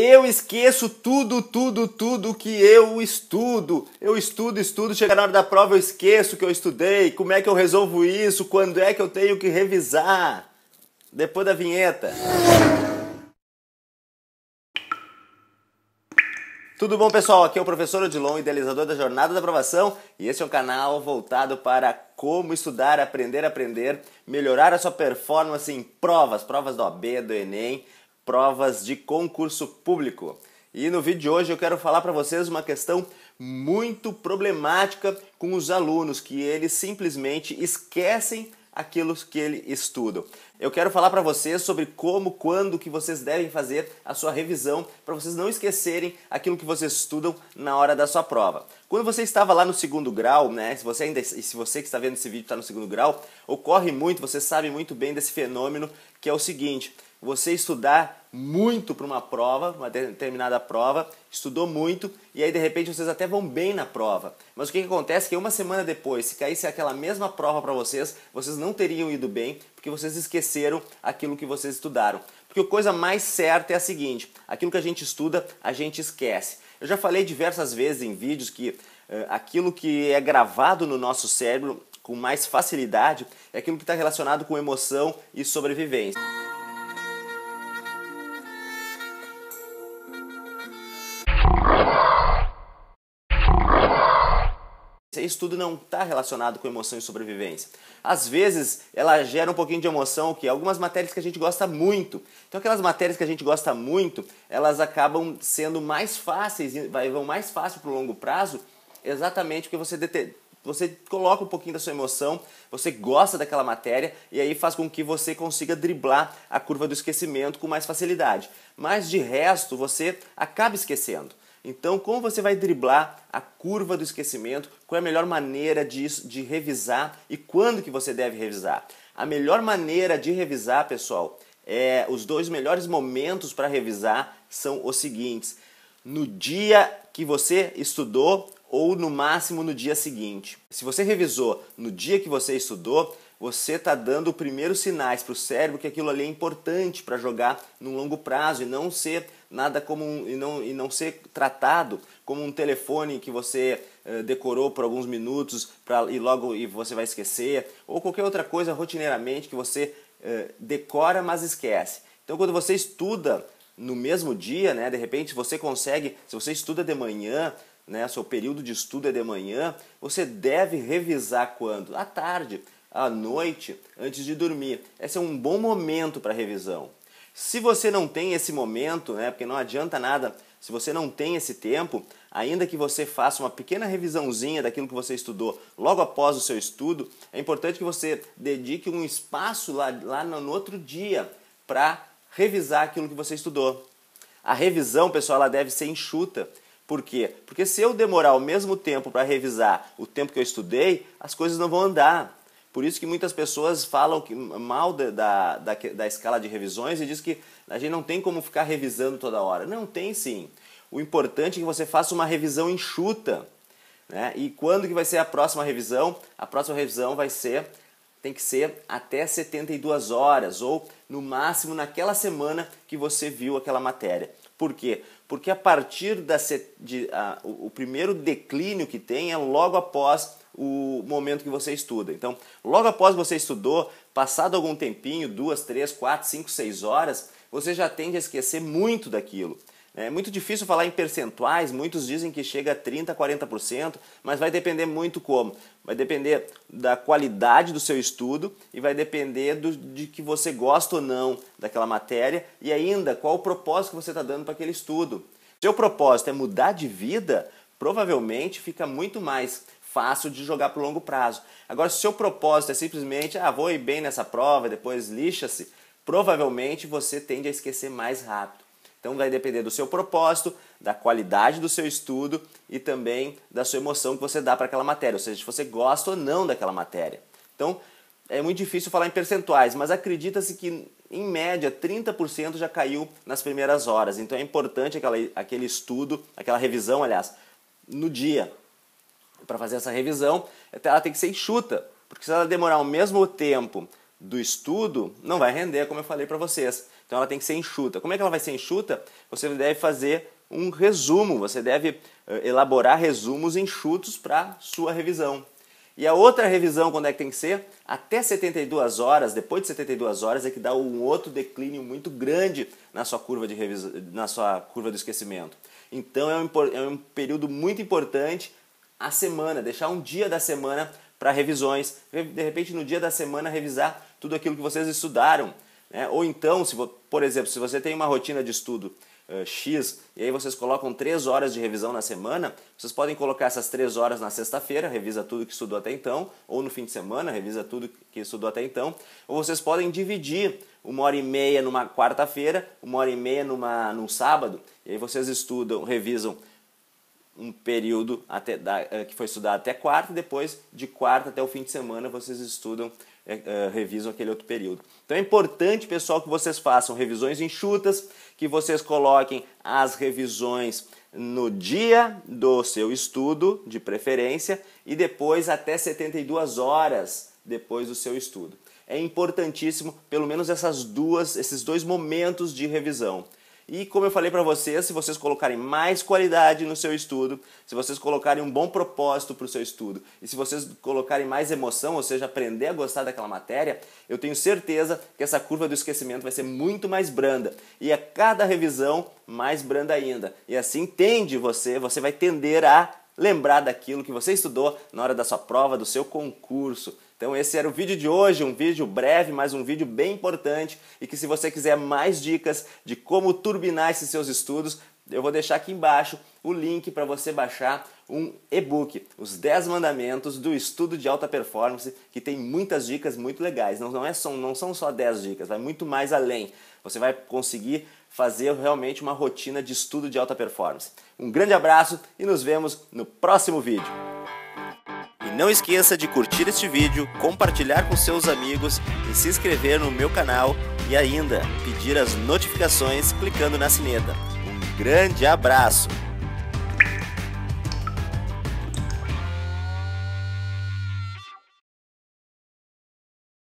Eu esqueço tudo, tudo, tudo que eu estudo. Eu estudo, estudo, chega na hora da prova eu esqueço que eu estudei. Como é que eu resolvo isso? Quando é que eu tenho que revisar? Depois da vinheta. Tudo bom, pessoal? Aqui é o professor Odilon, idealizador da Jornada da Aprovação, e esse é um canal voltado para como estudar, aprender, aprender, melhorar a sua performance em provas, provas do Ab, do ENEM, provas de concurso público. E no vídeo de hoje eu quero falar para vocês uma questão muito problemática com os alunos que eles simplesmente esquecem aquilo que eles estudam. Eu quero falar para vocês sobre como, quando que vocês devem fazer a sua revisão para vocês não esquecerem aquilo que vocês estudam na hora da sua prova. Quando você estava lá no segundo grau, né? Se você ainda, se você que está vendo esse vídeo está no segundo grau, ocorre muito, você sabe muito bem desse fenômeno que é o seguinte: você estudar muito para uma prova, uma determinada prova, estudou muito e aí de repente vocês até vão bem na prova. Mas o que, que acontece é que uma semana depois, se caísse aquela mesma prova para vocês, vocês não teriam ido bem porque vocês esqueceram aquilo que vocês estudaram. Porque a coisa mais certa é a seguinte: aquilo que a gente estuda, a gente esquece. Eu já falei diversas vezes em vídeos que eh, aquilo que é gravado no nosso cérebro com mais facilidade é aquilo que está relacionado com emoção e sobrevivência. estudo não está relacionado com emoção e sobrevivência. Às vezes, ela gera um pouquinho de emoção, que é algumas matérias que a gente gosta muito. Então, aquelas matérias que a gente gosta muito, elas acabam sendo mais fáceis, vão mais fácil para o longo prazo, exatamente porque você você coloca um pouquinho da sua emoção, você gosta daquela matéria e aí faz com que você consiga driblar a curva do esquecimento com mais facilidade. Mas de resto, você acaba esquecendo. Então, como você vai driblar a curva do esquecimento? Qual é a melhor maneira de, de revisar e quando que você deve revisar? A melhor maneira de revisar, pessoal, é os dois melhores momentos para revisar são os seguintes: no dia que você estudou ou no máximo no dia seguinte. Se você revisou no dia que você estudou, você está dando os primeiros sinais para o cérebro que aquilo ali é importante para jogar no longo prazo e não ser nada como um, e, não, e não ser tratado como um telefone que você eh, decorou por alguns minutos e logo e você vai esquecer, ou qualquer outra coisa rotineiramente que você eh, decora, mas esquece. Então, quando você estuda no mesmo dia, né, de repente você consegue, se você estuda de manhã, né, seu período de estudo é de manhã, você deve revisar quando? À tarde, à noite, antes de dormir. Esse é um bom momento para revisão. Se você não tem esse momento, né, porque não adianta nada, se você não tem esse tempo, ainda que você faça uma pequena revisãozinha daquilo que você estudou logo após o seu estudo, é importante que você dedique um espaço lá, lá no outro dia para revisar aquilo que você estudou. A revisão, pessoal, ela deve ser enxuta. Por quê? Porque se eu demorar o mesmo tempo para revisar o tempo que eu estudei, as coisas não vão andar. Por isso que muitas pessoas falam que, mal da, da, da, da escala de revisões e diz que a gente não tem como ficar revisando toda hora. Não tem sim. O importante é que você faça uma revisão enxuta. Né? E quando que vai ser a próxima revisão? A próxima revisão vai ser tem que ser até 72 horas ou no máximo naquela semana que você viu aquela matéria. Por quê? Porque a partir da de, a, o, o primeiro declínio que tem é logo após o momento que você estuda. Então, logo após você estudou, passado algum tempinho, duas, três, quatro, cinco, seis horas, você já tende a esquecer muito daquilo. É muito difícil falar em percentuais, muitos dizem que chega a 30%, 40%, mas vai depender muito como. Vai depender da qualidade do seu estudo e vai depender do, de que você gosta ou não daquela matéria e ainda qual o propósito que você está dando para aquele estudo. Seu propósito é mudar de vida, provavelmente fica muito mais fácil de jogar para o longo prazo. Agora, se o seu propósito é simplesmente, ah, vou ir bem nessa prova, depois lixa-se, provavelmente você tende a esquecer mais rápido. Então vai depender do seu propósito, da qualidade do seu estudo e também da sua emoção que você dá para aquela matéria, ou seja, se você gosta ou não daquela matéria. Então, é muito difícil falar em percentuais, mas acredita-se que em média 30% já caiu nas primeiras horas. Então é importante aquela, aquele estudo, aquela revisão, aliás, no dia, para fazer essa revisão, ela tem que ser enxuta, porque se ela demorar o mesmo tempo do estudo, não vai render, como eu falei para vocês. Então ela tem que ser enxuta. Como é que ela vai ser enxuta? Você deve fazer um resumo, você deve eh, elaborar resumos enxutos para sua revisão. E a outra revisão, quando é que tem que ser? Até 72 horas, depois de 72 horas, é que dá um outro declínio muito grande na sua curva, de revis... na sua curva do esquecimento. Então é um, é um período muito importante a semana, deixar um dia da semana para revisões, de repente no dia da semana revisar tudo aquilo que vocês estudaram, né? Ou então, se por exemplo, se você tem uma rotina de estudo uh, X e aí vocês colocam três horas de revisão na semana, vocês podem colocar essas três horas na sexta-feira, revisa tudo que estudou até então, ou no fim de semana, revisa tudo que estudou até então, ou vocês podem dividir uma hora e meia numa quarta-feira, uma hora e meia numa, num sábado, e aí vocês estudam, revisam um período até da, eh, que foi estudado até quarta, e depois de quarta até o fim de semana vocês estudam, eh, eh, revisam aquele outro período. Então é importante, pessoal, que vocês façam revisões enxutas, que vocês coloquem as revisões no dia do seu estudo, de preferência, e depois até 72 horas depois do seu estudo. É importantíssimo, pelo menos essas duas, esses dois momentos de revisão. E como eu falei para vocês, se vocês colocarem mais qualidade no seu estudo, se vocês colocarem um bom propósito para o seu estudo e se vocês colocarem mais emoção, ou seja, aprender a gostar daquela matéria, eu tenho certeza que essa curva do esquecimento vai ser muito mais branda. E a cada revisão, mais branda ainda. E assim tende você, você vai tender a lembrar daquilo que você estudou na hora da sua prova, do seu concurso. Então esse era o vídeo de hoje, um vídeo breve, mas um vídeo bem importante e que se você quiser mais dicas de como turbinar esses seus estudos, eu vou deixar aqui embaixo o link para você baixar um e-book, Os 10 Mandamentos do Estudo de Alta Performance, que tem muitas dicas muito legais. Não, não, é só, não são só 10 dicas, vai muito mais além. Você vai conseguir fazer realmente uma rotina de estudo de alta performance. Um grande abraço e nos vemos no próximo vídeo. Não esqueça de curtir este vídeo, compartilhar com seus amigos e se inscrever no meu canal e ainda pedir as notificações clicando na sineta. Um grande abraço!